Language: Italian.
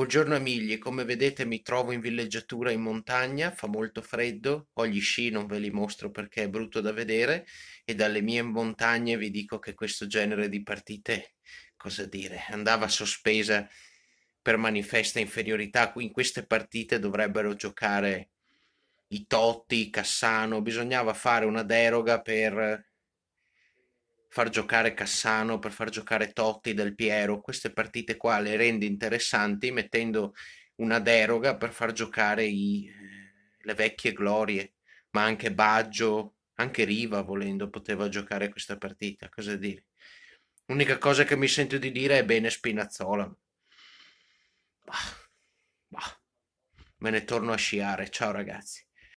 Buongiorno amigli, come vedete mi trovo in villeggiatura in montagna, fa molto freddo, ho gli sci, non ve li mostro perché è brutto da vedere e dalle mie montagne vi dico che questo genere di partite, cosa dire, andava sospesa per manifesta inferiorità, qui in queste partite dovrebbero giocare i Totti, Cassano, bisognava fare una deroga per far giocare Cassano, per far giocare Totti, Del Piero, queste partite qua le rende interessanti mettendo una deroga per far giocare i, eh, le vecchie glorie, ma anche Baggio, anche Riva volendo poteva giocare questa partita, cosa dire? L'unica cosa che mi sento di dire è bene Spinazzola. Bah, bah. Me ne torno a sciare, ciao ragazzi.